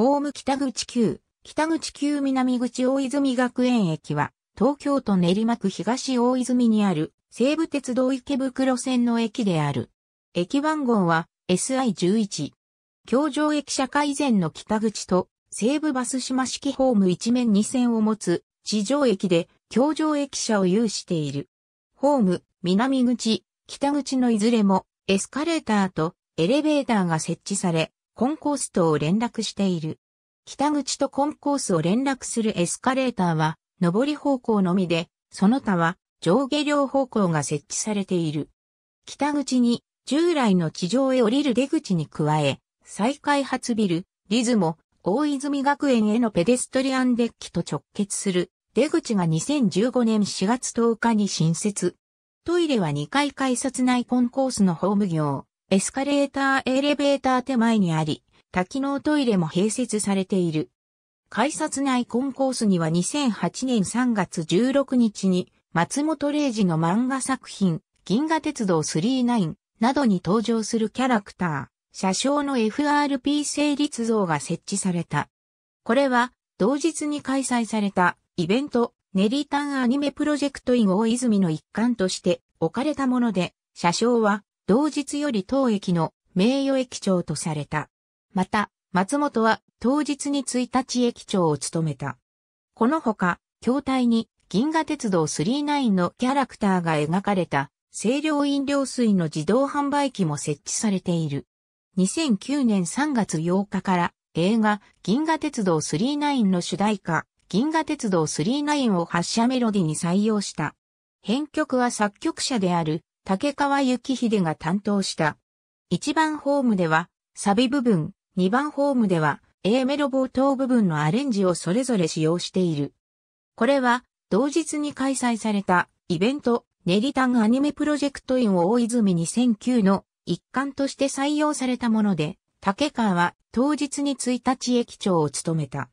ホーム北口旧、北口旧南口大泉学園駅は、東京都練馬区東大泉にある、西武鉄道池袋線の駅である。駅番号は SI11。京上駅社会前の北口と西武バス島式ホーム1面2線を持つ地上駅で京上駅舎を有している。ホーム、南口、北口のいずれもエスカレーターとエレベーターが設置され、コンコースとを連絡している。北口とコンコースを連絡するエスカレーターは、上り方向のみで、その他は上下両方向が設置されている。北口に従来の地上へ降りる出口に加え、再開発ビル、リズモ、大泉学園へのペデストリアンデッキと直結する出口が2015年4月10日に新設。トイレは2階改札内コンコースのホーム業。エスカレーターエレベーター手前にあり、多機能トイレも併設されている。改札内コンコースには2008年3月16日に松本零士の漫画作品銀河鉄道39などに登場するキャラクター、車掌の FRP 成立像が設置された。これは同日に開催されたイベントネリタンアニメプロジェクトイン大泉の一環として置かれたもので、車掌は同日より当駅の名誉駅長とされた。また、松本は当日に1日駅長を務めた。このほか、筐体に銀河鉄道39のキャラクターが描かれた清涼飲料水の自動販売機も設置されている。2009年3月8日から映画銀河鉄道39の主題歌銀河鉄道39を発射メロディに採用した。編曲は作曲者である竹川幸秀が担当した。1番ホームでは、サビ部分、2番ホームでは、A メロ冒頭部分のアレンジをそれぞれ使用している。これは、同日に開催されたイベント、ネリタンアニメプロジェクトイン大泉2009の一環として採用されたもので、竹川は当日に1日駅長を務めた。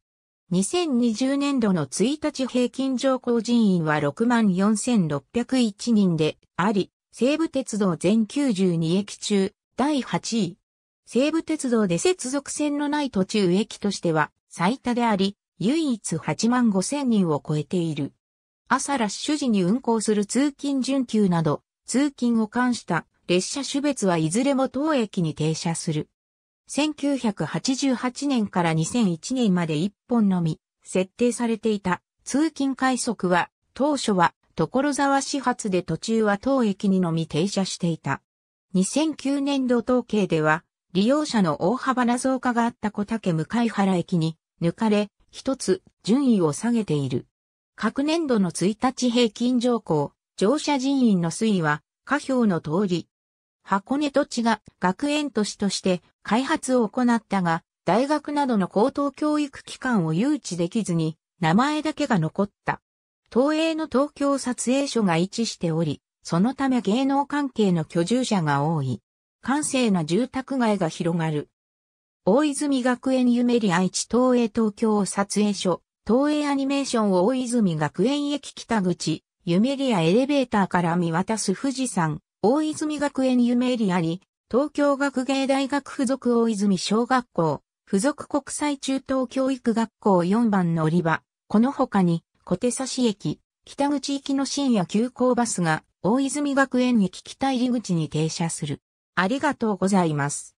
2020年度の1日平均乗降人員は64,601人であり、西武鉄道全92駅中、第8位。西武鉄道で接続線のない途中駅としては最多であり、唯一8万5千人を超えている。朝ラッシュ時に運行する通勤準急など、通勤を冠した列車種別はいずれも当駅に停車する。1988年から2001年まで1本のみ設定されていた通勤快速は当初は所沢始発で途中は当駅にのみ停車していた。2009年度統計では、利用者の大幅な増加があった小竹向原駅に抜かれ、一つ順位を下げている。各年度の1日平均乗降、乗車人員の推移は、下表の通り。箱根土地が学園都市として開発を行ったが、大学などの高等教育機関を誘致できずに、名前だけが残った。東映の東京撮影所が位置しており、そのため芸能関係の居住者が多い。閑静な住宅街が広がる。大泉学園夢里愛知東映東京撮影所、東映アニメーション大泉学園駅北口、夢里やエレベーターから見渡す富士山、大泉学園夢里あり、東京学芸大学附属大泉小学校、附属国際中等教育学校4番のり場、この他に、小手差し駅、北口行きの深夜急行バスが、大泉学園駅北入り口に停車する。ありがとうございます。